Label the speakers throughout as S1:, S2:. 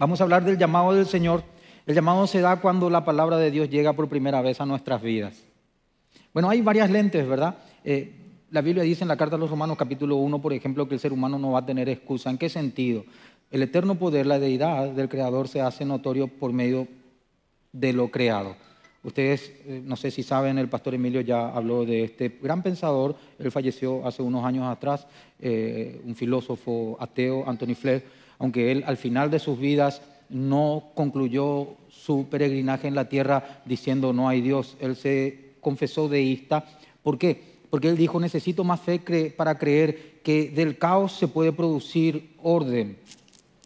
S1: Vamos a hablar del llamado del Señor. El llamado se da cuando la palabra de Dios llega por primera vez a nuestras vidas. Bueno, hay varias lentes, ¿verdad? Eh, la Biblia dice en la carta a los Romanos capítulo 1, por ejemplo, que el ser humano no va a tener excusa. ¿En qué sentido? El eterno poder, la deidad del Creador se hace notorio por medio de lo creado. Ustedes, eh, no sé si saben, el pastor Emilio ya habló de este gran pensador, él falleció hace unos años atrás, eh, un filósofo ateo, Anthony Flair, aunque él al final de sus vidas no concluyó su peregrinaje en la tierra diciendo no hay Dios, él se confesó deísta. ¿Por qué? Porque él dijo, necesito más fe para creer que del caos se puede producir orden,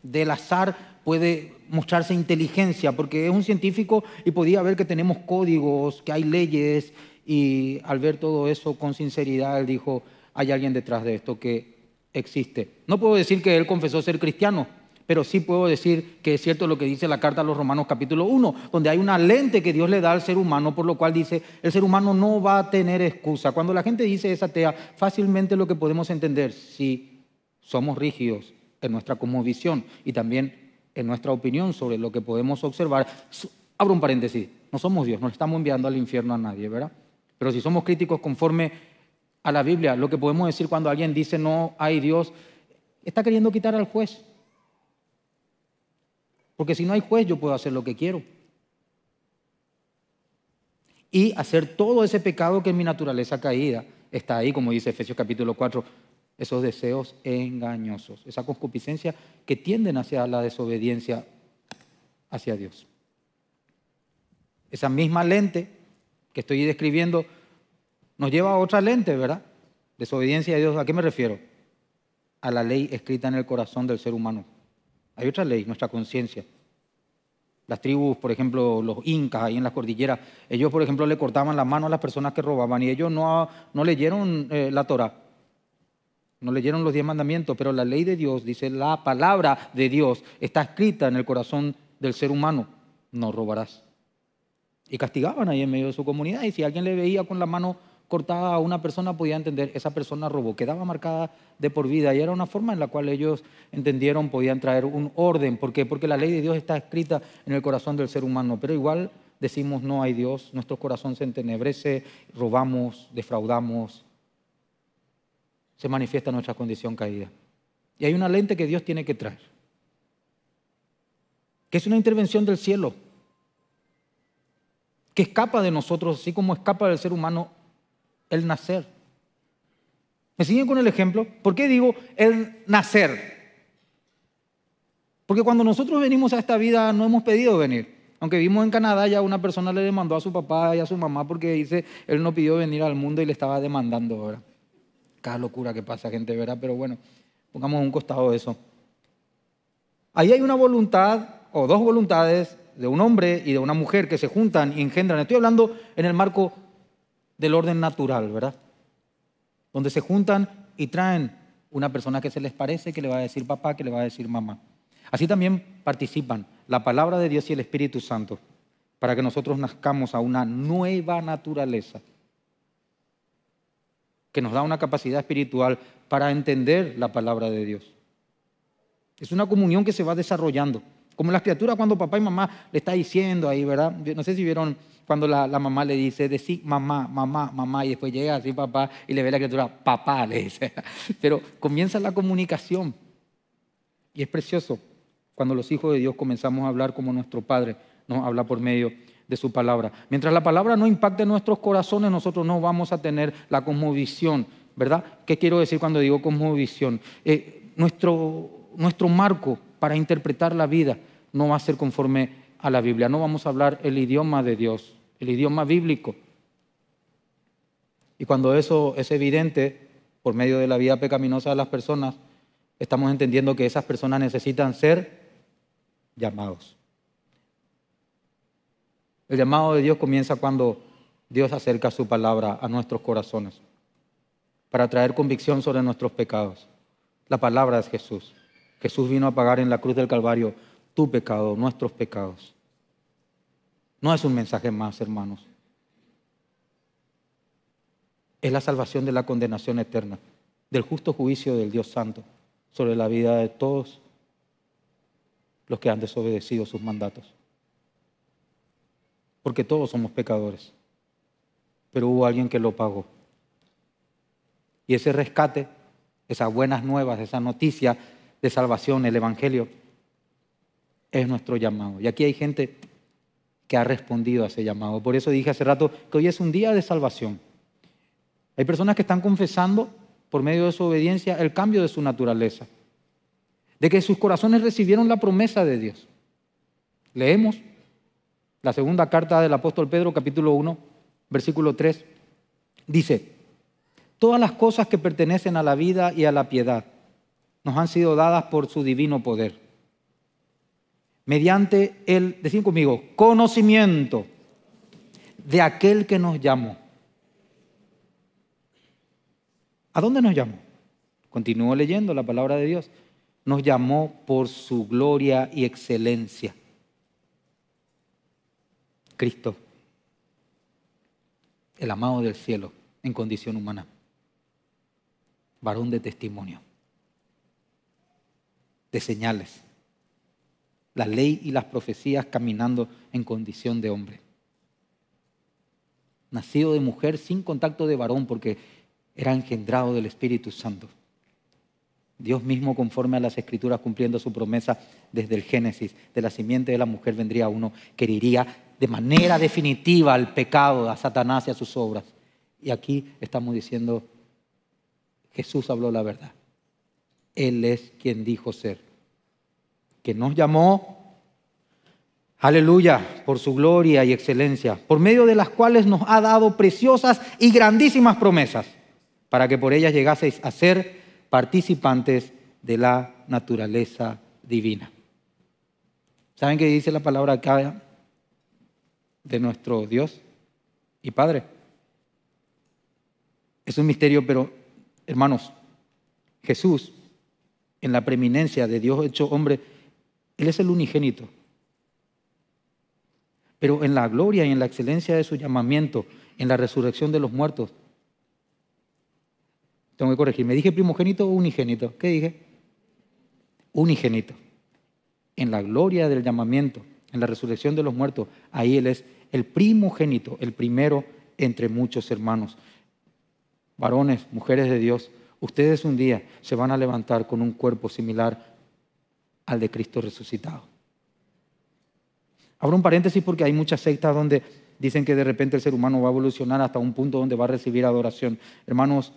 S1: del azar puede mostrarse inteligencia, porque es un científico y podía ver que tenemos códigos, que hay leyes, y al ver todo eso con sinceridad, él dijo, hay alguien detrás de esto que existe. No puedo decir que él confesó ser cristiano, pero sí puedo decir que es cierto lo que dice la carta a los Romanos capítulo 1, donde hay una lente que Dios le da al ser humano, por lo cual dice, el ser humano no va a tener excusa. Cuando la gente dice esa tea, fácilmente lo que podemos entender, si somos rígidos en nuestra cosmovisión y también en nuestra opinión sobre lo que podemos observar, abro un paréntesis, no somos Dios, no estamos enviando al infierno a nadie, ¿verdad? Pero si somos críticos conforme a la Biblia, lo que podemos decir cuando alguien dice no hay Dios, está queriendo quitar al juez. Porque si no hay juez, yo puedo hacer lo que quiero. Y hacer todo ese pecado que en mi naturaleza caída está ahí, como dice Efesios capítulo 4, esos deseos engañosos, esa concupiscencia que tienden hacia la desobediencia hacia Dios. Esa misma lente que estoy describiendo nos lleva a otra lente, ¿verdad? Desobediencia a Dios, ¿a qué me refiero? A la ley escrita en el corazón del ser humano. Hay otra ley, nuestra conciencia. Las tribus, por ejemplo, los incas ahí en las cordilleras, ellos, por ejemplo, le cortaban la mano a las personas que robaban y ellos no, leyeron eh, la Torah, no leyeron los diez mandamientos, pero la ley de Dios, dice la palabra de Dios, está escrita en el corazón del ser humano, no robarás. Y castigaban ahí en medio de su comunidad y si alguien le veía con la mano cortada a una persona podía entender, esa persona robó, quedaba marcada de por vida y era una forma en la cual ellos entendieron, podían traer un orden. ¿Por qué? Porque la ley de Dios está escrita en el corazón del ser humano, pero igual decimos no hay Dios, nuestro corazón se entenebrece, robamos, defraudamos, se manifiesta nuestra condición caída. Y hay una lente que Dios tiene que traer, que es una intervención del cielo, que escapa de nosotros, así como escapa del ser humano el nacer. ¿Me siguen con el ejemplo? ¿Por qué digo el nacer? Porque cuando nosotros venimos a esta vida no hemos pedido venir. Aunque vimos en Canadá ya una persona le demandó a su papá y a su mamá porque dice, él no pidió venir al mundo y le estaba demandando ahora. Cada locura que pasa, gente, verdad. pero bueno, pongamos un costado eso. Ahí hay una voluntad o dos voluntades de un hombre y de una mujer que se juntan y engendran. Estoy hablando en el marco del orden natural, ¿verdad? Donde se juntan y traen una persona que se les parece, que le va a decir papá, que le va a decir mamá. Así también participan la palabra de Dios y el Espíritu Santo para que nosotros nazcamos a una nueva naturaleza que nos da una capacidad espiritual para entender la palabra de Dios. Es una comunión que se va desarrollando. Como las criaturas cuando papá y mamá le está diciendo ahí, ¿verdad? No sé si vieron cuando la, mamá le dice, sí, mamá, mamá, mamá, y después llega así papá y le ve la criatura, papá, le dice. Pero comienza la comunicación. Y es precioso cuando los hijos de Dios comenzamos a hablar como nuestro Padre nos habla por medio de su palabra. Mientras la palabra no impacte nuestros corazones, nosotros no vamos a tener la cosmovisión, ¿verdad? ¿Qué quiero decir cuando digo cosmovisión? Eh, nuestro, nuestro marco para interpretar la vida no va a ser conforme a la Biblia, no vamos a hablar el idioma de Dios, el idioma bíblico. Y cuando eso es evidente por medio de la vida pecaminosa de las personas, estamos entendiendo que esas personas necesitan ser llamados. El llamado de Dios comienza cuando Dios acerca su palabra a nuestros corazones para traer convicción sobre nuestros pecados. La palabra es Jesús. Jesús vino a pagar en la cruz del Calvario tu pecado, nuestros pecados. No es un mensaje más, hermanos. Es la salvación de la condenación eterna, del justo juicio del Dios Santo sobre la vida de todos los que han desobedecido sus mandatos. Porque todos somos pecadores, pero hubo alguien que lo pagó. Y ese rescate, esas buenas nuevas, esa noticia de salvación, el Evangelio, es nuestro llamado. Y aquí hay gente ha respondido a ese llamado. Por eso dije hace rato que hoy es un día de salvación. Hay personas que están confesando por medio de su obediencia el cambio de su naturaleza, de que sus corazones recibieron la promesa de Dios. Leemos la segunda carta del apóstol Pedro, capítulo 1, versículo 3. Dice, todas las cosas que pertenecen a la vida y a la piedad nos han sido dadas por su divino poder mediante el, decir conmigo, conocimiento de aquel que nos llamó. ¿A dónde nos llamó? Continúo leyendo la palabra de Dios. Nos llamó por su gloria y excelencia. Cristo, el amado del cielo en condición humana, varón de testimonio, de señales, la ley y las profecías caminando en condición de hombre. Nacido de mujer sin contacto de varón porque era engendrado del Espíritu Santo. Dios mismo conforme a las escrituras cumpliendo su promesa desde el Génesis, de la simiente de la mujer vendría uno que iría de manera definitiva al pecado, a Satanás y a sus obras. Y aquí estamos diciendo, Jesús habló la verdad. Él es quien dijo ser que nos llamó, aleluya, por su gloria y excelencia, por medio de las cuales nos ha dado preciosas y grandísimas promesas, para que por ellas llegaseis a ser participantes de la naturaleza divina. ¿Saben qué dice la palabra acá de nuestro Dios y Padre? Es un misterio, pero hermanos, Jesús, en la preeminencia de Dios hecho hombre, él es el unigénito. Pero en la gloria y en la excelencia de su llamamiento, en la resurrección de los muertos, tengo que corregir, ¿me dije primogénito o unigénito? ¿Qué dije? Unigénito. En la gloria del llamamiento, en la resurrección de los muertos, ahí Él es el primogénito, el primero entre muchos hermanos. Varones, mujeres de Dios, ustedes un día se van a levantar con un cuerpo similar al de Cristo resucitado. Abro un paréntesis porque hay muchas sectas donde dicen que de repente el ser humano va a evolucionar hasta un punto donde va a recibir adoración. Hermanos,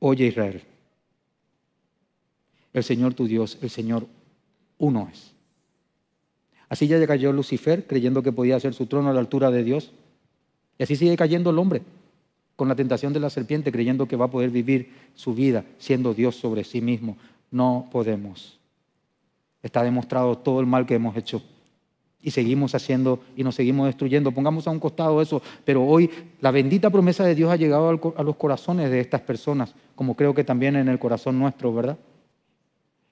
S1: oye Israel, el Señor tu Dios, el Señor uno es. Así ya cayó Lucifer creyendo que podía hacer su trono a la altura de Dios. Y así sigue cayendo el hombre con la tentación de la serpiente creyendo que va a poder vivir su vida siendo Dios sobre sí mismo no podemos. Está demostrado todo el mal que hemos hecho. Y seguimos haciendo y nos seguimos destruyendo. Pongamos a un costado eso. Pero hoy la bendita promesa de Dios ha llegado a los corazones de estas personas, como creo que también en el corazón nuestro, ¿verdad?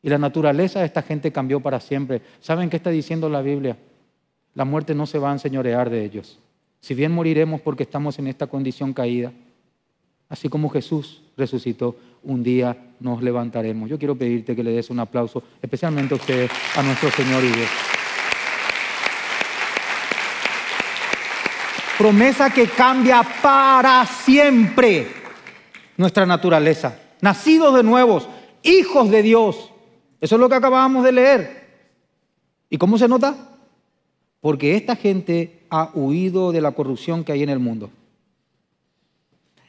S1: Y la naturaleza de esta gente cambió para siempre. ¿Saben qué está diciendo la Biblia? La muerte no se va a enseñorear de ellos. Si bien moriremos porque estamos en esta condición caída, Así como Jesús resucitó, un día nos levantaremos. Yo quiero pedirte que le des un aplauso, especialmente a ustedes, a nuestro Señor y Dios. Promesa que cambia para siempre nuestra naturaleza. Nacidos de nuevos, hijos de Dios. Eso es lo que acabamos de leer. ¿Y cómo se nota? Porque esta gente ha huido de la corrupción que hay en el mundo.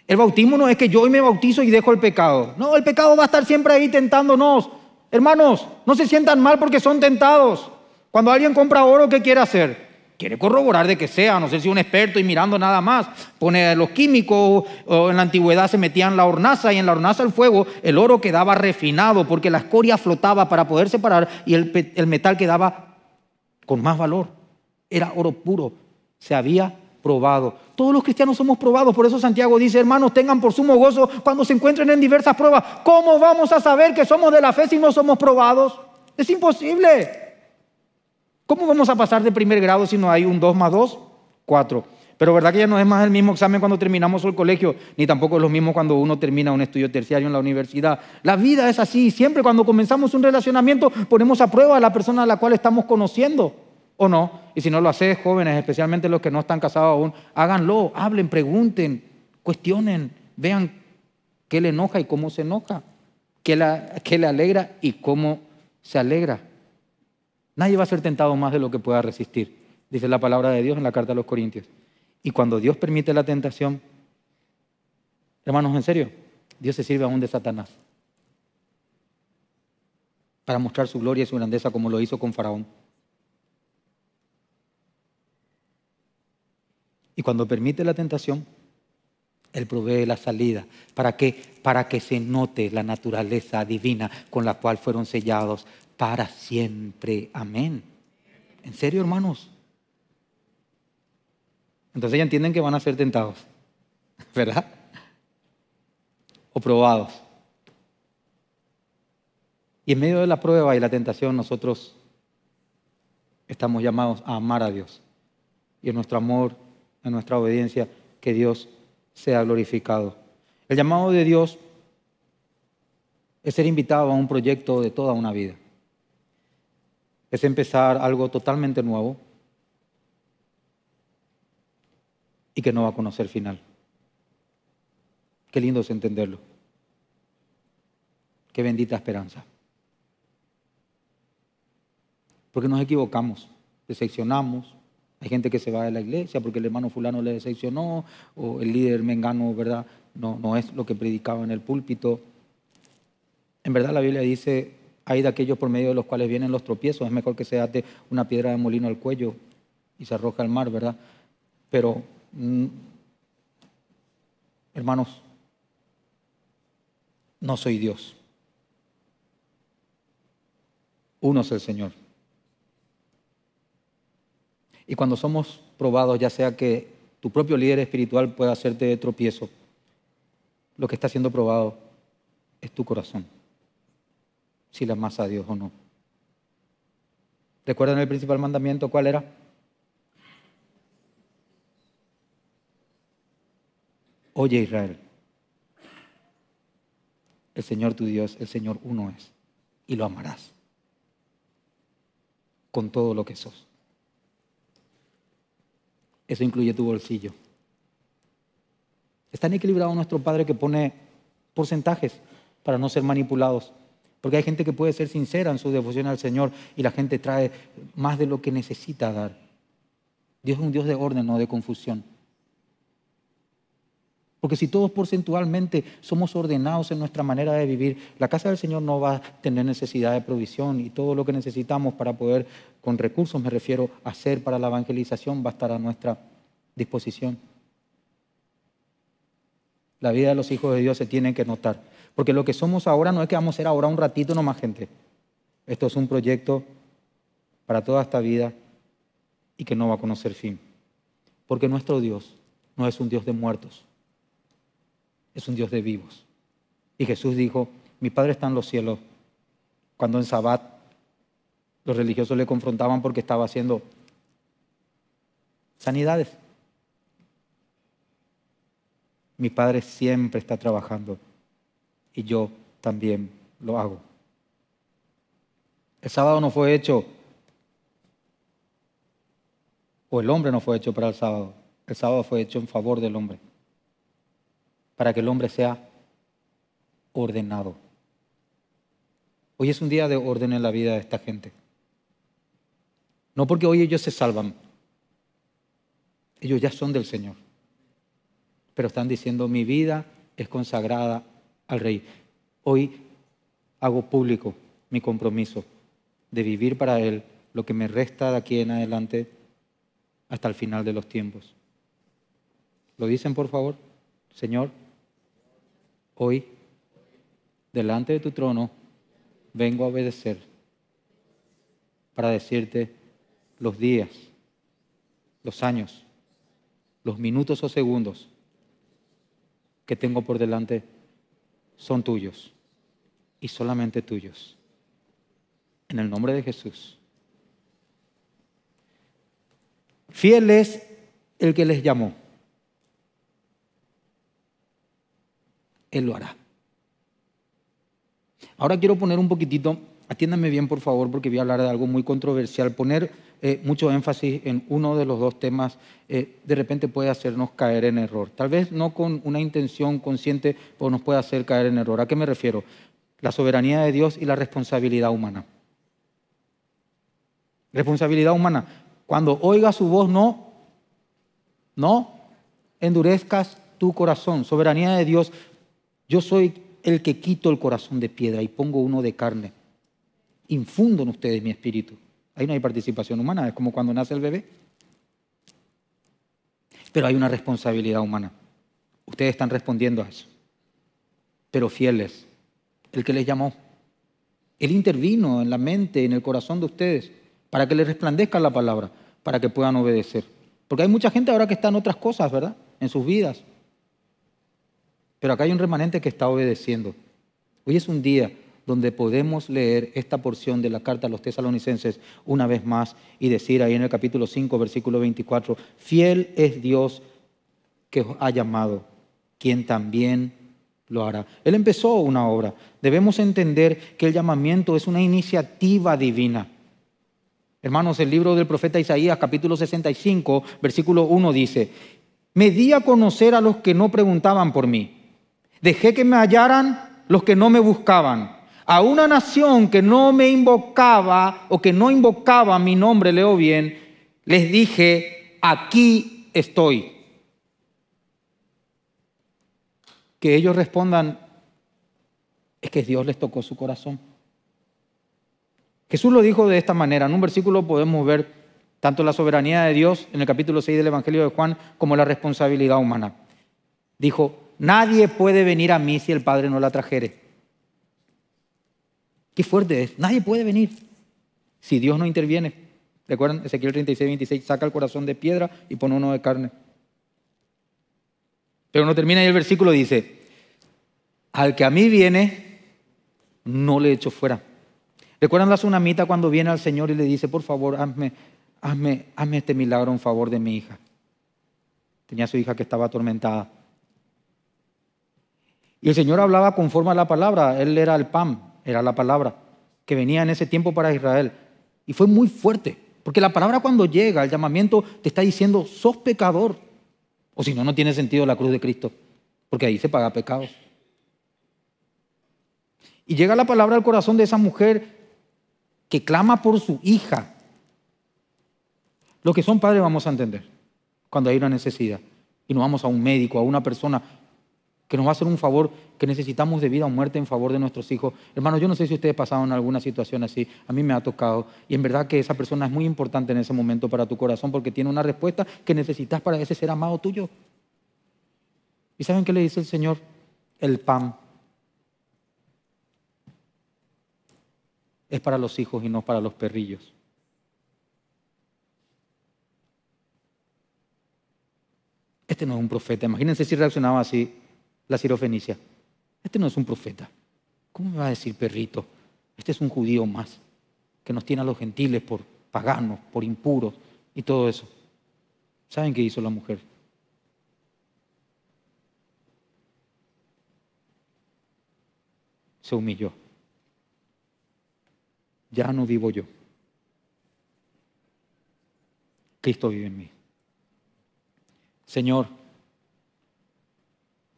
S1: El bautismo no es que yo hoy me bautizo y dejo el pecado. No, el pecado va a estar siempre ahí tentándonos. Hermanos, no se sientan mal porque son tentados. Cuando alguien compra oro, ¿qué quiere hacer? Quiere corroborar de que sea, no sé si un experto y mirando nada más. Pone los químicos, o en la antigüedad se metían la hornaza y en la hornaza el fuego, el oro quedaba refinado porque la escoria flotaba para poder separar y el, el metal quedaba con más valor. Era oro puro, se había probado. Todos los cristianos somos probados, por eso Santiago dice, hermanos, tengan por sumo gozo cuando se encuentren en diversas pruebas. ¿Cómo vamos a saber que somos de la fe si no somos probados? Es imposible. ¿Cómo vamos a pasar de primer grado si no hay un 2 más 2? 4. Pero verdad que ya no es más el mismo examen cuando terminamos el colegio, ni tampoco es lo mismo cuando uno termina un estudio terciario en la universidad. La vida es así, siempre cuando comenzamos un relacionamiento ponemos a prueba a la persona a la cual estamos conociendo o no. Y si no lo haces, jóvenes, especialmente los que no están casados aún, háganlo, hablen, pregunten, cuestionen, vean qué le enoja y cómo se enoja, qué, le alegra y cómo se alegra. Nadie va a ser tentado más de lo que pueda resistir, dice la palabra de Dios en la carta a los Corintios. Y cuando Dios permite la tentación, hermanos, en serio, Dios se sirve aún de Satanás para mostrar su gloria y su grandeza como lo hizo con Faraón. Y cuando permite la tentación, Él provee la salida. ¿Para qué? Para que se note la naturaleza divina con la cual fueron sellados para siempre. Amén. ¿En serio, hermanos? Entonces ya entienden que van a ser tentados, ¿verdad? O probados. Y en medio de la prueba y la tentación nosotros estamos llamados a amar a Dios. Y en nuestro amor en nuestra obediencia, que Dios sea glorificado. El llamado de Dios es ser invitado a un proyecto de toda una vida. Es empezar algo totalmente nuevo y que no va a conocer final. Qué lindo es entenderlo. Qué bendita esperanza. Porque nos equivocamos, decepcionamos, hay gente que se va de la iglesia porque el hermano fulano le decepcionó o el líder mengano, ¿verdad? No, no es lo que predicaba en el púlpito. En verdad la Biblia dice, hay de aquellos por medio de los cuales vienen los tropiezos, es mejor que se ate una piedra de molino al cuello y se arroje al mar, ¿verdad? Pero, mm, hermanos, no soy Dios. Uno es el Señor. Y cuando somos probados, ya sea que tu propio líder espiritual pueda hacerte tropiezo, lo que está siendo probado es tu corazón, si le amas a Dios o no. ¿Recuerdan el principal mandamiento cuál era? Oye Israel, el Señor tu Dios, el Señor uno es, y lo amarás con todo lo que sos. Eso incluye tu bolsillo. Está en equilibrado nuestro Padre que pone porcentajes para no ser manipulados. Porque hay gente que puede ser sincera en su devoción al Señor y la gente trae más de lo que necesita dar. Dios es un Dios de orden, no de confusión. Porque si todos porcentualmente somos ordenados en nuestra manera de vivir, la casa del Señor no va a tener necesidad de provisión y todo lo que necesitamos para poder, con recursos me refiero, hacer para la evangelización va a estar a nuestra disposición. La vida de los hijos de Dios se tiene que notar. Porque lo que somos ahora no es que vamos a ser ahora un ratito nomás, gente. Esto es un proyecto para toda esta vida y que no va a conocer fin. Porque nuestro Dios no es un Dios de muertos es un Dios de vivos. Y Jesús dijo, mi Padre está en los cielos. Cuando en Sabbat los religiosos le confrontaban porque estaba haciendo sanidades. Mi Padre siempre está trabajando y yo también lo hago. El sábado no fue hecho, o el hombre no fue hecho para el sábado, el sábado fue hecho en favor del hombre para que el hombre sea ordenado. Hoy es un día de orden en la vida de esta gente. No porque hoy ellos se salvan. Ellos ya son del Señor. Pero están diciendo, mi vida es consagrada al Rey. Hoy hago público mi compromiso de vivir para Él lo que me resta de aquí en adelante hasta el final de los tiempos. ¿Lo dicen, por favor? Señor, hoy, delante de tu trono, vengo a obedecer para decirte los días, los años, los minutos o segundos que tengo por delante son tuyos y solamente tuyos. En el nombre de Jesús. Fiel es el que les llamó. Él lo hará. Ahora quiero poner un poquitito, atiéndame bien por favor, porque voy a hablar de algo muy controversial. Poner eh, mucho énfasis en uno de los dos temas eh, de repente puede hacernos caer en error. Tal vez no con una intención consciente, pero nos puede hacer caer en error. ¿A qué me refiero? La soberanía de Dios y la responsabilidad humana. Responsabilidad humana. Cuando oiga su voz, no, no endurezcas tu corazón. Soberanía de Dios. Yo soy el que quito el corazón de piedra y pongo uno de carne. Infundo en ustedes mi espíritu. Ahí no hay participación humana, es como cuando nace el bebé. Pero hay una responsabilidad humana. Ustedes están respondiendo a eso. Pero fieles, el que les llamó. Él intervino en la mente, en el corazón de ustedes, para que les resplandezca la palabra, para que puedan obedecer. Porque hay mucha gente ahora que está en otras cosas, ¿verdad? En sus vidas. Pero acá hay un remanente que está obedeciendo. Hoy es un día donde podemos leer esta porción de la carta a los tesalonicenses una vez más y decir ahí en el capítulo 5, versículo 24, fiel es Dios que os ha llamado, quien también lo hará. Él empezó una obra. Debemos entender que el llamamiento es una iniciativa divina. Hermanos, el libro del profeta Isaías, capítulo 65, versículo 1 dice, me di a conocer a los que no preguntaban por mí Dejé que me hallaran los que no me buscaban. A una nación que no me invocaba o que no invocaba mi nombre, leo bien, les dije, aquí estoy. Que ellos respondan, es que Dios les tocó su corazón. Jesús lo dijo de esta manera. En un versículo podemos ver tanto la soberanía de Dios en el capítulo 6 del Evangelio de Juan como la responsabilidad humana. Dijo, nadie puede venir a mí si el Padre no la trajere. Qué fuerte es, nadie puede venir si Dios no interviene. recuerdan Ezequiel 36, 26, saca el corazón de piedra y pone uno de carne. Pero no termina ahí el versículo, dice, al que a mí viene, no le echo fuera. ¿Recuerdan la tsunamita cuando viene al Señor y le dice, por favor, hazme, hazme, hazme este milagro en favor de mi hija? Tenía su hija que estaba atormentada. Y el Señor hablaba conforme a la palabra. Él era el pan, era la palabra que venía en ese tiempo para Israel. Y fue muy fuerte. Porque la palabra cuando llega, el llamamiento te está diciendo, sos pecador. O si no, no tiene sentido la cruz de Cristo. Porque ahí se paga pecados. Y llega la palabra al corazón de esa mujer que clama por su hija. Lo que son padres vamos a entender cuando hay una necesidad. Y no vamos a un médico, a una persona que nos va a hacer un favor que necesitamos de vida o muerte en favor de nuestros hijos. Hermanos, yo no sé si ustedes pasaron alguna situación así, a mí me ha tocado, y en verdad que esa persona es muy importante en ese momento para tu corazón porque tiene una respuesta que necesitas para ese ser amado tuyo. ¿Y saben qué le dice el Señor? El pan es para los hijos y no para los perrillos. Este no es un profeta. Imagínense si reaccionaba así la sirofenicia. Este no es un profeta. ¿Cómo me va a decir perrito? Este es un judío más que nos tiene a los gentiles por paganos, por impuros y todo eso. ¿Saben qué hizo la mujer? Se humilló. Ya no vivo yo. Cristo vive en mí. Señor,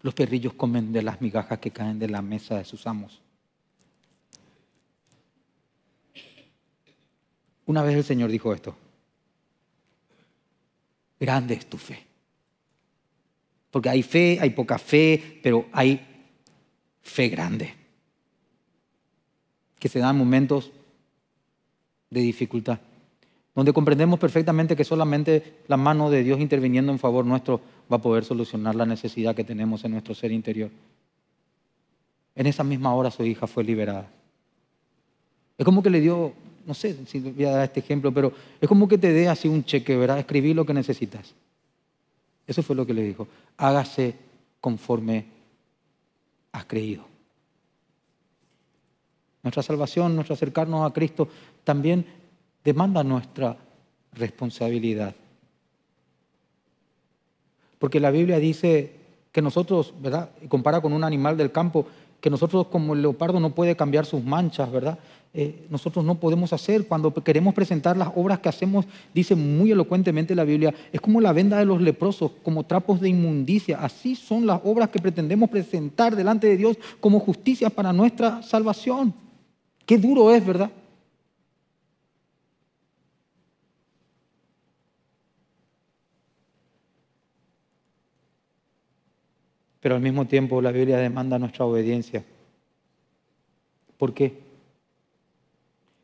S1: los perrillos comen de las migajas que caen de la mesa de sus amos. Una vez el Señor dijo esto. Grande es tu fe. Porque hay fe, hay poca fe, pero hay fe grande. Que se da en momentos de dificultad. Donde comprendemos perfectamente que solamente la mano de Dios interviniendo en favor nuestro va a poder solucionar la necesidad que tenemos en nuestro ser interior. En esa misma hora su hija fue liberada. Es como que le dio, no sé si voy a dar este ejemplo, pero es como que te dé así un cheque, ¿verdad? Escribí lo que necesitas. Eso fue lo que le dijo. Hágase conforme has creído. Nuestra salvación, nuestro acercarnos a Cristo también demanda nuestra responsabilidad. Porque la Biblia dice que nosotros, ¿verdad? Compara con un animal del campo, que nosotros como el leopardo no puede cambiar sus manchas, ¿verdad? Eh, nosotros no podemos hacer. Cuando queremos presentar las obras que hacemos, dice muy elocuentemente la Biblia, es como la venda de los leprosos, como trapos de inmundicia. Así son las obras que pretendemos presentar delante de Dios como justicia para nuestra salvación. Qué duro es, ¿verdad? pero al mismo tiempo la Biblia demanda nuestra obediencia. ¿Por qué?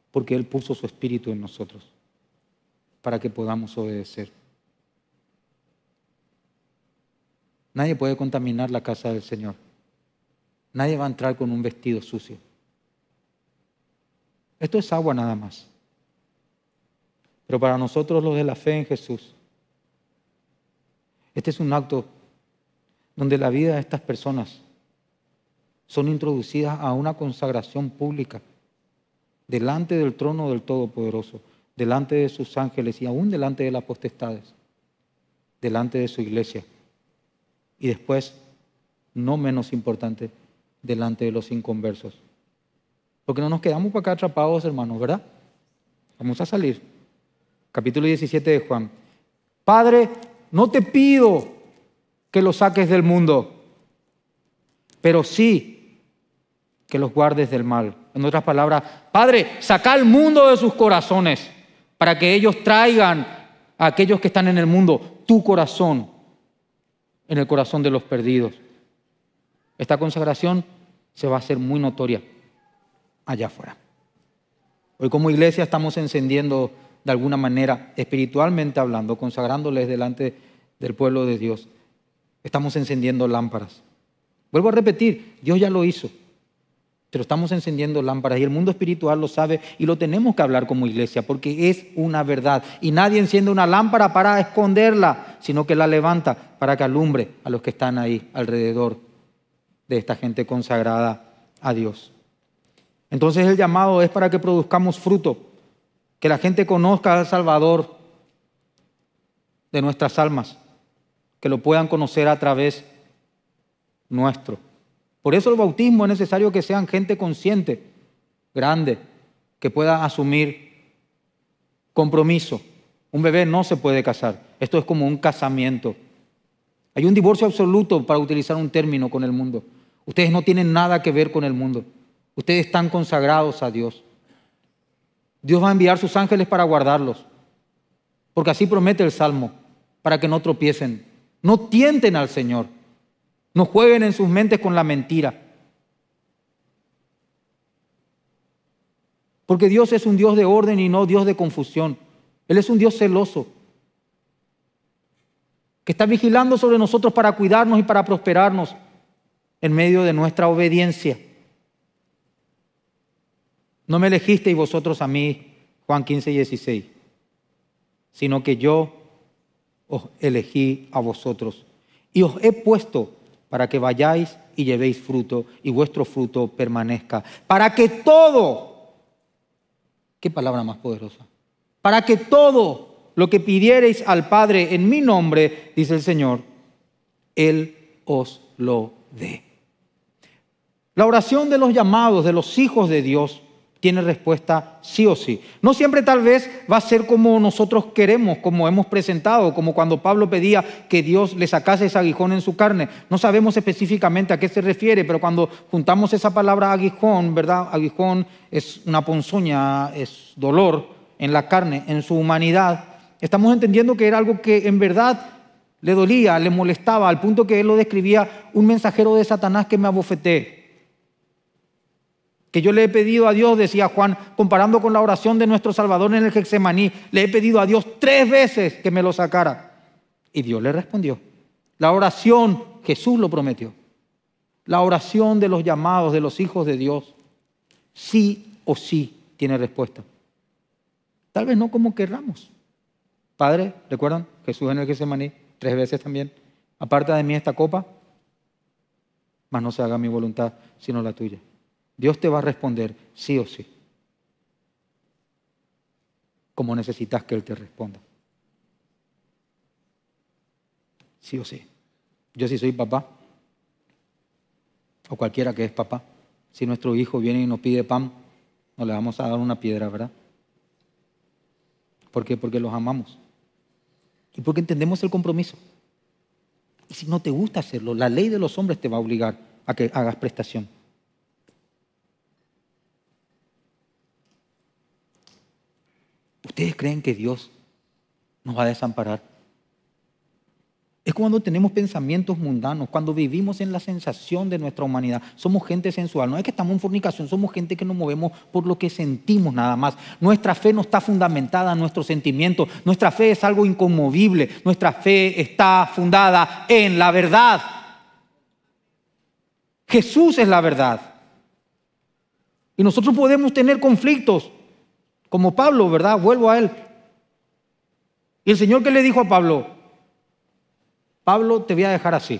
S1: Porque Él puso su espíritu en nosotros para que podamos obedecer. Nadie puede contaminar la casa del Señor. Nadie va a entrar con un vestido sucio. Esto es agua nada más. Pero para nosotros los de la fe en Jesús, este es un acto donde la vida de estas personas son introducidas a una consagración pública delante del trono del Todopoderoso, delante de sus ángeles y aún delante de las potestades, delante de su iglesia. Y después, no menos importante, delante de los inconversos. Porque no nos quedamos para acá atrapados, hermanos, ¿verdad? Vamos a salir. Capítulo 17 de Juan. Padre, no te pido que los saques del mundo, pero sí que los guardes del mal. En otras palabras, Padre, saca al mundo de sus corazones para que ellos traigan a aquellos que están en el mundo tu corazón en el corazón de los perdidos. Esta consagración se va a hacer muy notoria allá afuera. Hoy como iglesia estamos encendiendo de alguna manera, espiritualmente hablando, consagrándoles delante del pueblo de Dios estamos encendiendo lámparas. Vuelvo a repetir, Dios ya lo hizo, pero estamos encendiendo lámparas y el mundo espiritual lo sabe y lo tenemos que hablar como iglesia porque es una verdad. Y nadie enciende una lámpara para esconderla, sino que la levanta para que alumbre a los que están ahí alrededor de esta gente consagrada a Dios. Entonces el llamado es para que produzcamos fruto, que la gente conozca al Salvador de nuestras almas que lo puedan conocer a través nuestro. Por eso el bautismo es necesario que sean gente consciente, grande, que pueda asumir compromiso. Un bebé no se puede casar. Esto es como un casamiento. Hay un divorcio absoluto, para utilizar un término, con el mundo. Ustedes no tienen nada que ver con el mundo. Ustedes están consagrados a Dios. Dios va a enviar sus ángeles para guardarlos. Porque así promete el Salmo, para que no tropiecen no tienten al Señor. No jueguen en sus mentes con la mentira. Porque Dios es un Dios de orden y no Dios de confusión. Él es un Dios celoso. Que está vigilando sobre nosotros para cuidarnos y para prosperarnos en medio de nuestra obediencia. No me elegisteis vosotros a mí, Juan 15, 16, sino que yo os elegí a vosotros y os he puesto para que vayáis y llevéis fruto y vuestro fruto permanezca. Para que todo, qué palabra más poderosa, para que todo lo que pidiereis al Padre en mi nombre, dice el Señor, Él os lo dé. La oración de los llamados, de los hijos de Dios, tiene respuesta sí o sí. No siempre tal vez va a ser como nosotros queremos, como hemos presentado, como cuando Pablo pedía que Dios le sacase ese aguijón en su carne. No sabemos específicamente a qué se refiere, pero cuando juntamos esa palabra aguijón, ¿verdad? Aguijón es una ponzoña, es dolor en la carne, en su humanidad. Estamos entendiendo que era algo que en verdad le dolía, le molestaba, al punto que él lo describía un mensajero de Satanás que me abofeté que yo le he pedido a Dios, decía Juan, comparando con la oración de nuestro Salvador en el Gexemaní, le he pedido a Dios tres veces que me lo sacara. Y Dios le respondió. La oración, Jesús lo prometió. La oración de los llamados, de los hijos de Dios, sí o sí tiene respuesta. Tal vez no como querramos. Padre, ¿recuerdan? Jesús en el Gexemaní, tres veces también. Aparta de mí esta copa, mas no se haga mi voluntad, sino la tuya. Dios te va a responder sí o sí. Como necesitas que Él te responda. Sí o sí. Yo sí soy papá. O cualquiera que es papá. Si nuestro hijo viene y nos pide pan, no le vamos a dar una piedra, ¿verdad? ¿Por qué? Porque los amamos. Y porque entendemos el compromiso. Y si no te gusta hacerlo, la ley de los hombres te va a obligar a que hagas prestación. ¿Ustedes creen que Dios nos va a desamparar? Es cuando tenemos pensamientos mundanos, cuando vivimos en la sensación de nuestra humanidad. Somos gente sensual, no es que estamos en fornicación, somos gente que nos movemos por lo que sentimos nada más. Nuestra fe no está fundamentada en nuestros sentimientos, nuestra fe es algo inconmovible, nuestra fe está fundada en la verdad. Jesús es la verdad. Y nosotros podemos tener conflictos, como Pablo, ¿verdad? Vuelvo a él. ¿Y el Señor qué le dijo a Pablo? Pablo, te voy a dejar así.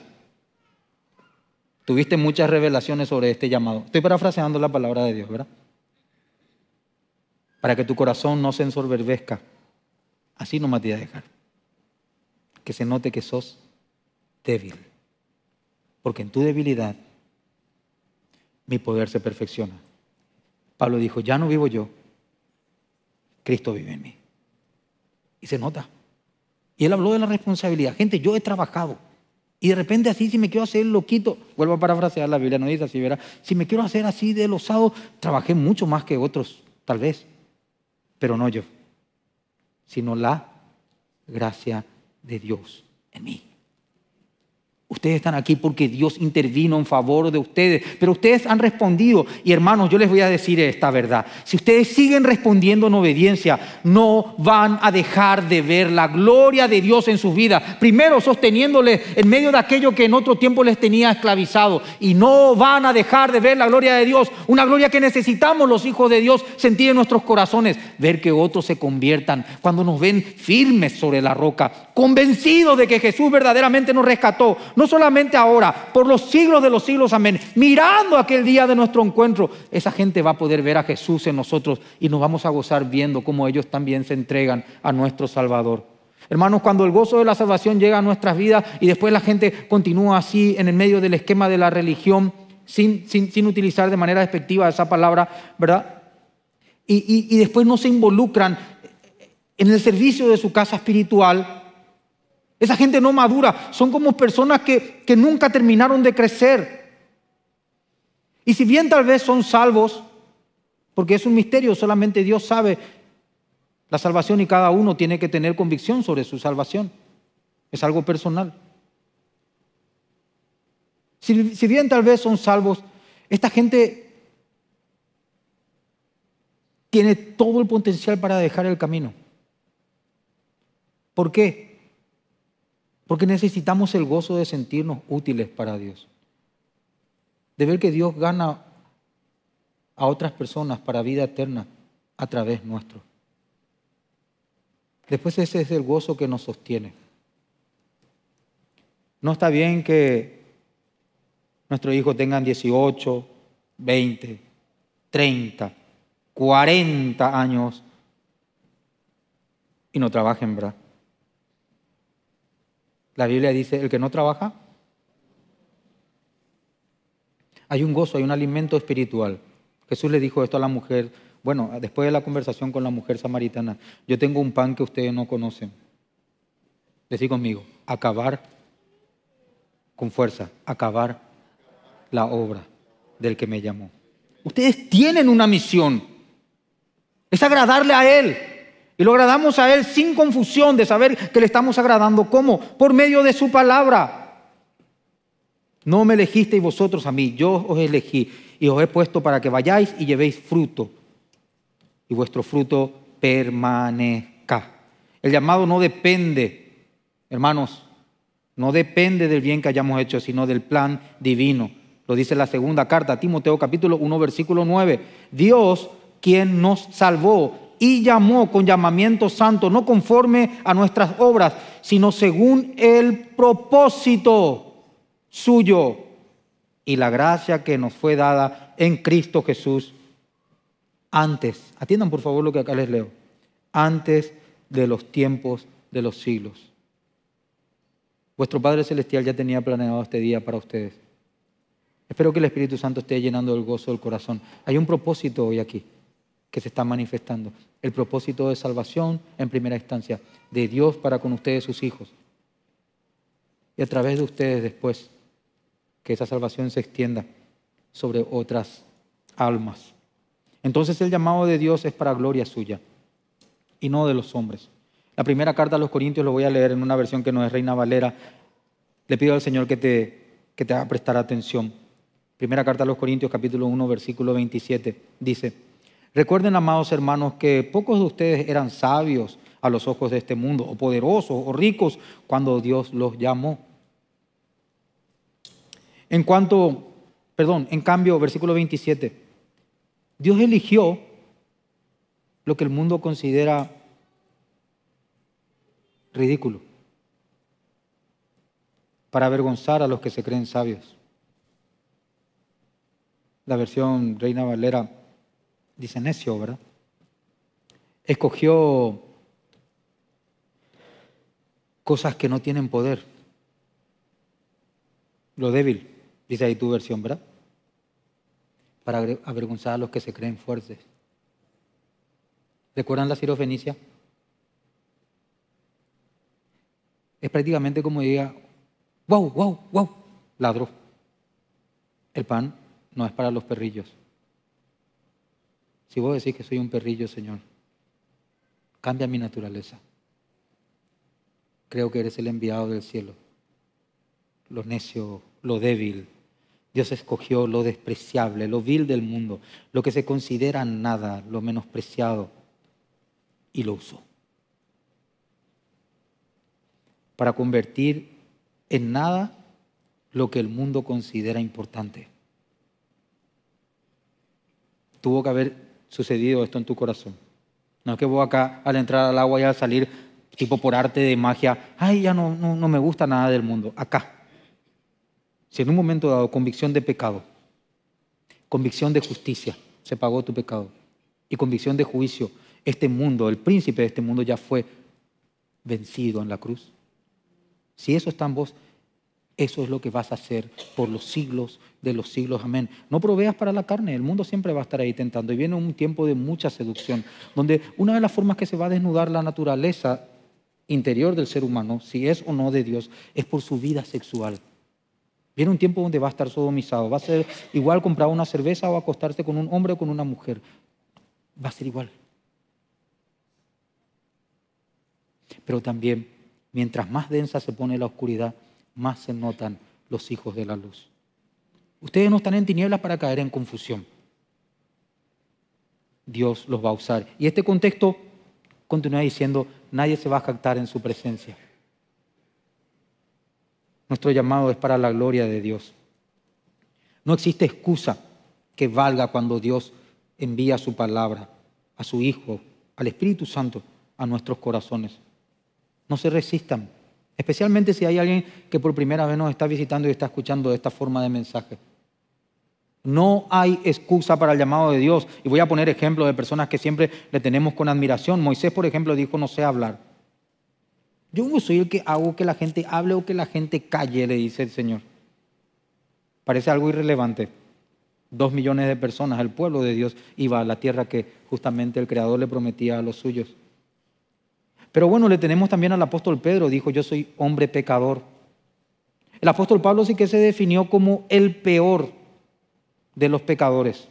S1: Tuviste muchas revelaciones sobre este llamado. Estoy parafraseando la palabra de Dios, ¿verdad? Para que tu corazón no se ensoberbezca. Así nomás te voy a dejar. Que se note que sos débil. Porque en tu debilidad mi poder se perfecciona. Pablo dijo, ya no vivo yo, Cristo vive en mí. Y se nota. Y él habló de la responsabilidad. Gente, yo he trabajado. Y de repente así, si me quiero hacer loquito, vuelvo a parafrasear la Biblia, no dice así, verá. Si me quiero hacer así de losados, trabajé mucho más que otros, tal vez. Pero no yo, sino la gracia de Dios en mí. Ustedes están aquí porque Dios intervino en favor de ustedes, pero ustedes han respondido. Y hermanos, yo les voy a decir esta verdad. Si ustedes siguen respondiendo en obediencia, no van a dejar de ver la gloria de Dios en sus vidas. Primero, sosteniéndoles en medio de aquello que en otro tiempo les tenía esclavizado. Y no van a dejar de ver la gloria de Dios, una gloria que necesitamos los hijos de Dios sentir en nuestros corazones, ver que otros se conviertan cuando nos ven firmes sobre la roca, convencidos de que Jesús verdaderamente nos rescató no solamente ahora, por los siglos de los siglos, amén. Mirando aquel día de nuestro encuentro, esa gente va a poder ver a Jesús en nosotros y nos vamos a gozar viendo cómo ellos también se entregan a nuestro Salvador. Hermanos, cuando el gozo de la salvación llega a nuestras vidas y después la gente continúa así en el medio del esquema de la religión, sin, sin, utilizar de manera efectiva esa palabra, ¿verdad? Y, y después no se involucran en el servicio de su casa espiritual, esa gente no madura, son como personas que, nunca terminaron de crecer. Y si bien tal vez son salvos, porque es un misterio, solamente Dios sabe la salvación y cada uno tiene que tener convicción sobre su salvación. Es algo personal. Si, bien tal vez son salvos, esta gente tiene todo el potencial para dejar el camino. ¿Por qué? Porque necesitamos el gozo de sentirnos útiles para Dios. De ver que Dios gana a otras personas para vida eterna a través nuestro. Después ese es el gozo que nos sostiene. No está bien que nuestros hijos tengan 18, 20, 30, 40 años y no trabajen, ¿verdad? La Biblia dice, el que no trabaja, hay un gozo, hay un alimento espiritual. Jesús le dijo esto a la mujer, bueno, después de la conversación con la mujer samaritana, yo tengo un pan que ustedes no conocen. Decí conmigo, acabar con fuerza, acabar la obra del que me llamó. Ustedes tienen una misión, es agradarle a Él. Y lo agradamos a Él sin confusión de saber que le estamos agradando. ¿Cómo? Por medio de su palabra. No me elegisteis vosotros a mí, yo os elegí y os he puesto para que vayáis y llevéis fruto y vuestro fruto permanezca. El llamado no depende, hermanos, no depende del bien que hayamos hecho, sino del plan divino. Lo dice la segunda carta Timoteo capítulo 1 versículo 9. Dios quien nos salvó y llamó con llamamiento santo, no conforme a nuestras obras, sino según el propósito suyo y la gracia que nos fue dada en Cristo Jesús antes. Atiendan por favor lo que acá les leo. Antes de los tiempos de los siglos. Vuestro Padre Celestial ya tenía planeado este día para ustedes. Espero que el Espíritu Santo esté llenando el gozo del corazón. Hay un propósito hoy aquí que se está manifestando. El propósito de salvación, en primera instancia, de Dios para con ustedes, sus hijos. Y a través de ustedes después, que esa salvación se extienda sobre otras almas. Entonces el llamado de Dios es para gloria suya y no de los hombres. La primera carta a los Corintios lo voy a leer en una versión que no es Reina Valera. Le pido al Señor que te, que te haga prestar atención. Primera carta a los Corintios capítulo 1 versículo 27 dice, Recuerden, amados hermanos, que pocos de ustedes eran sabios a los ojos de este mundo, o poderosos, o ricos, cuando Dios los llamó. En cuanto, perdón, en cambio, versículo 27, Dios eligió lo que el mundo considera ridículo para avergonzar a los que se creen sabios. La versión Reina Valera dice necio, ¿verdad? Escogió cosas que no tienen poder. Lo débil, dice ahí tu versión, ¿verdad? Para avergonzar a los que se creen fuertes. ¿Recuerdan la sirofenicia? Es prácticamente como diga, wow, wow, wow, ladro. El pan no es para los perrillos. Si vos decís que soy un perrillo, Señor, cambia mi naturaleza. Creo que eres el enviado del cielo. Lo necio, lo débil. Dios escogió lo despreciable, lo vil del mundo, lo que se considera nada, lo menospreciado, y lo usó. Para convertir en nada lo que el mundo considera importante. Tuvo que haber sucedido esto en tu corazón. No es que vos acá al entrar al agua y al salir, tipo por arte de magia, ay, ya no, no, no me gusta nada del mundo, acá. Si en un momento dado convicción de pecado, convicción de justicia, se pagó tu pecado, y convicción de juicio, este mundo, el príncipe de este mundo ya fue vencido en la cruz. Si eso está en vos, eso es lo que vas a hacer por los siglos de los siglos. Amén. No proveas para la carne, el mundo siempre va a estar ahí tentando. Y viene un tiempo de mucha seducción, donde una de las formas que se va a desnudar la naturaleza interior del ser humano, si es o no de Dios, es por su vida sexual. Viene un tiempo donde va a estar sodomizado, va a ser igual comprar una cerveza o acostarse con un hombre o con una mujer. Va a ser igual. Pero también, mientras más densa se pone la oscuridad, más se notan los hijos de la luz. Ustedes no están en tinieblas para caer en confusión. Dios los va a usar. Y este contexto continúa diciendo, nadie se va a jactar en su presencia. Nuestro llamado es para la gloria de Dios. No existe excusa que valga cuando Dios envía su palabra, a su Hijo, al Espíritu Santo, a nuestros corazones. No se resistan. Especialmente si hay alguien que por primera vez nos está visitando y está escuchando de esta forma de mensaje. No hay excusa para el llamado de Dios. Y voy a poner ejemplos de personas que siempre le tenemos con admiración. Moisés, por ejemplo, dijo, no sé hablar. Yo soy el que hago que la gente hable o que la gente calle, le dice el Señor. Parece algo irrelevante. Dos millones de personas, el pueblo de Dios, iba a la tierra que justamente el Creador le prometía a los suyos. Pero bueno, le tenemos también al apóstol Pedro, dijo, yo soy hombre pecador. El apóstol Pablo sí que se definió como el peor de los pecadores.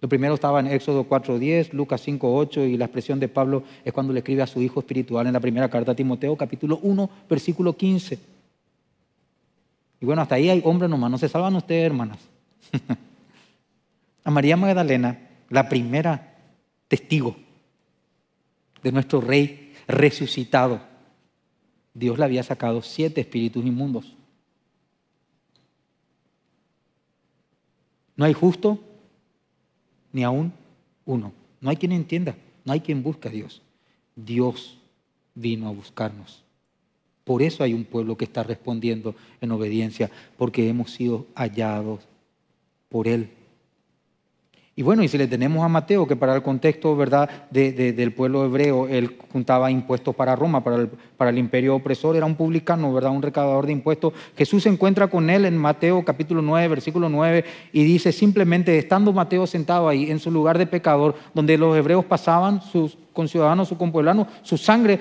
S1: Lo primero estaba en Éxodo 4.10, Lucas 5.8 y la expresión de Pablo es cuando le escribe a su hijo espiritual en la primera carta a Timoteo, capítulo 1, versículo 15. Y bueno, hasta ahí hay hombres nomás, no se salvan ustedes, hermanas. a María Magdalena, la primera testigo de nuestro rey resucitado, Dios le había sacado siete espíritus inmundos. No hay justo ni aún uno. No hay quien entienda, no hay quien busque a Dios. Dios vino a buscarnos. Por eso hay un pueblo que está respondiendo en obediencia, porque hemos sido hallados por Él. Y bueno, y si le tenemos a Mateo, que para el contexto ¿verdad? del pueblo hebreo, él juntaba impuestos para Roma, para el, imperio opresor, era un publicano, ¿verdad? un recaudador de impuestos. Jesús se encuentra con él en Mateo capítulo 9, versículo 9, y dice simplemente, estando Mateo sentado ahí en su lugar de pecador, donde los hebreos pasaban sus conciudadanos, sus compueblanos, su sangre,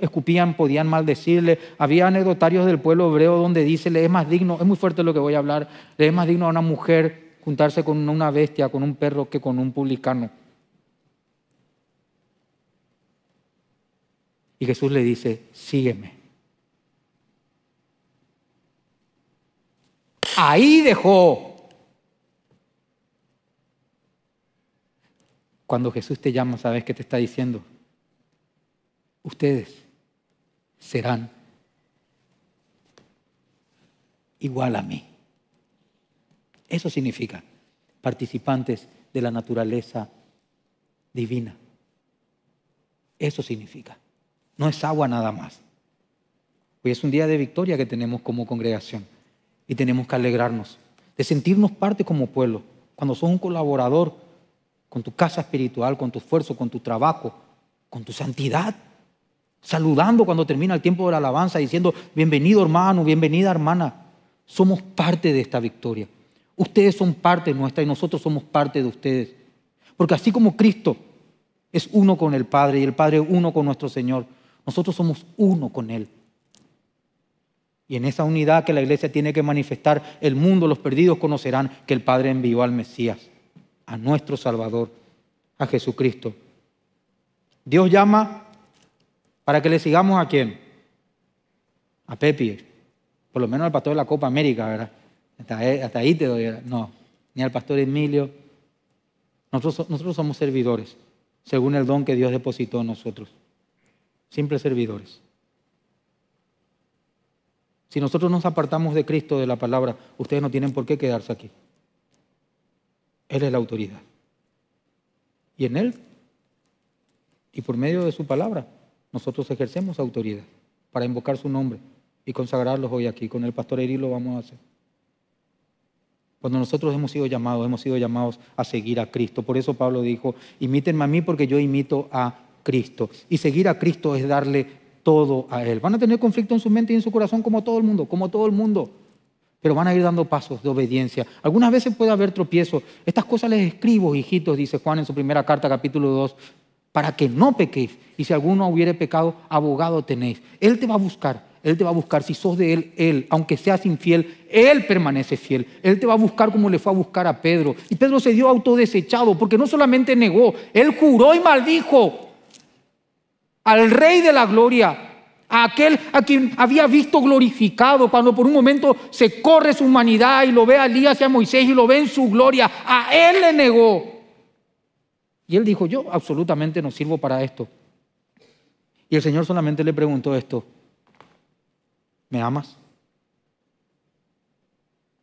S1: escupían, podían maldecirle. Había anecdotarios del pueblo hebreo donde dice, le es más digno, es muy fuerte lo que voy a hablar, le es más digno a una mujer juntarse con una bestia, con un perro, que con un publicano. Y Jesús le dice, sígueme. Ahí dejó. Cuando Jesús te llama, ¿sabes qué te está diciendo? Ustedes serán igual a mí. Eso significa participantes de la naturaleza divina. Eso significa. No es agua nada más. Hoy es un día de victoria que tenemos como congregación y tenemos que alegrarnos, de sentirnos parte como pueblo. Cuando sos un colaborador con tu casa espiritual, con tu esfuerzo, con tu trabajo, con tu santidad, saludando cuando termina el tiempo de la alabanza, diciendo, bienvenido hermano, bienvenida hermana, somos parte de esta victoria. Ustedes son parte nuestra y nosotros somos parte de ustedes. Porque así como Cristo es uno con el Padre y el Padre es uno con nuestro Señor, nosotros somos uno con Él. Y en esa unidad que la iglesia tiene que manifestar, el mundo, los perdidos conocerán que el Padre envió al Mesías, a nuestro Salvador, a Jesucristo. Dios llama para que le sigamos a quién? A Pepi, por lo menos al pastor de la Copa América, ¿verdad? Eh, hasta, ahí te doy. No, ni al pastor Emilio. Nosotros, nosotros somos servidores, según el don que Dios depositó en nosotros. Simples servidores. Si nosotros nos apartamos de Cristo, de la palabra, ustedes no tienen por qué quedarse aquí. Él es la autoridad. Y en Él, y por medio de su palabra, nosotros ejercemos autoridad para invocar su nombre y consagrarlos hoy aquí. Con el pastor Eri lo vamos a hacer. Cuando nosotros hemos sido llamados, hemos sido llamados a seguir a Cristo. Por eso Pablo dijo, imítenme a mí porque yo imito a Cristo. Y seguir a Cristo es darle todo a Él. Van a tener conflicto en su mente y en su corazón como todo el mundo, como todo el mundo. Pero van a ir dando pasos de obediencia. Algunas veces puede haber tropiezos. Estas cosas les escribo, hijitos, dice Juan en su primera carta, capítulo 2, para que no pequéis. Y si alguno hubiere pecado, abogado tenéis. Él te va a buscar, él te va a buscar. Si sos de Él, Él, aunque seas infiel, Él permanece fiel. Él te va a buscar como le fue a buscar a Pedro. Y Pedro se dio autodesechado porque no solamente negó, Él juró y maldijo al Rey de la Gloria, a aquel a quien había visto glorificado, cuando por un momento se corre su humanidad y lo ve a día hacia a Moisés y lo ve en su gloria, a él le negó. Y él dijo, yo absolutamente no sirvo para esto. Y el Señor solamente le preguntó esto, ¿Me amas?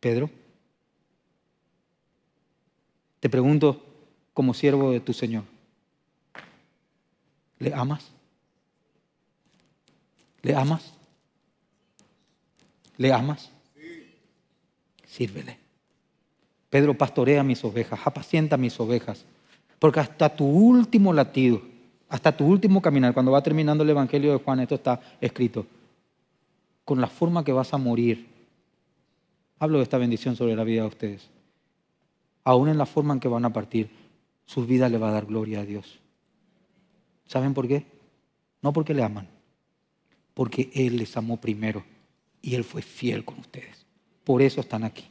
S1: Pedro, te pregunto como siervo de tu Señor, ¿le amas? ¿Le amas? ¿Le amas? Sírvele. Pedro, pastorea mis ovejas, apacienta mis ovejas, porque hasta tu último latido, hasta tu último caminar, cuando va terminando el Evangelio de Juan, esto está escrito, con la forma que vas a morir. Hablo de esta bendición sobre la vida de ustedes. Aún en la forma en que van a partir, sus vidas le va a dar gloria a Dios. ¿Saben por qué? No porque le aman, porque Él les amó primero y Él fue fiel con ustedes. Por eso están aquí.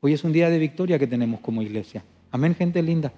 S1: Hoy es un día de victoria que tenemos como iglesia. Amén, gente linda.